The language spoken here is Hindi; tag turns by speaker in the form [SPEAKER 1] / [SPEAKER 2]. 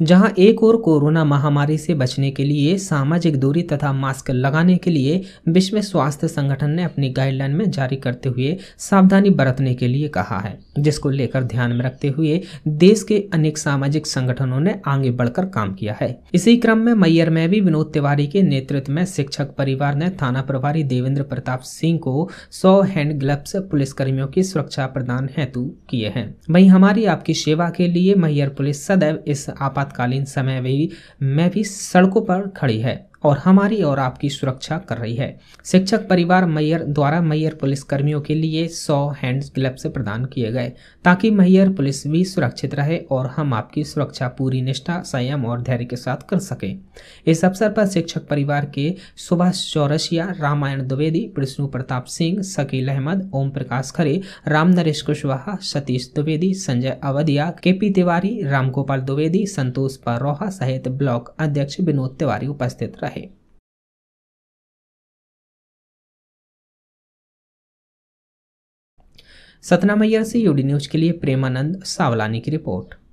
[SPEAKER 1] जहां एक और कोरोना महामारी से बचने के लिए सामाजिक दूरी तथा मास्क लगाने के लिए विश्व स्वास्थ्य संगठन ने अपनी गाइडलाइन में जारी करते हुए सावधानी बरतने के लिए कहा है जिसको लेकर ध्यान में रखते हुए देश के अनेक सामाजिक संगठनों ने आगे बढ़कर काम किया है इसी क्रम में मैयर में भी विनोद तिवारी के नेतृत्व में शिक्षक परिवार ने थाना प्रभारी देवेंद्र प्रताप सिंह को सौ हैंड ग्लव्स कर्मियों की सुरक्षा प्रदान हेतु किए हैं वही हमारी आपकी सेवा के लिए मैयर पुलिस सदैव इस आपात आपातकालीन समय भी मैं भी सड़कों पर खड़ी है और हमारी और आपकी सुरक्षा कर रही है शिक्षक परिवार मैयर द्वारा मैयर पुलिस कर्मियों के लिए 100 हैंड ग्लब्स प्रदान किए गए ताकि मैयर पुलिस भी सुरक्षित रहे और हम आपकी सुरक्षा पूरी निष्ठा संयम और धैर्य के साथ कर सकें इस अवसर पर शिक्षक परिवार के सुभाष चौरसिया रामायण द्विवेदी विष्णु प्रताप सिंह शकील अहमद ओम प्रकाश खरे राम नरेश कुशवाहा सतीश द्विवेदी संजय अवधिया पी तिवारी रामगोपाल द्विवेदी संतोष पारोहा सहित ब्लॉक अध्यक्ष विनोद तिवारी उपस्थित रहे आहे
[SPEAKER 2] सतना मैया से यूडी न्यूज के लिए प्रेमानंद सावलानी की रिपोर्ट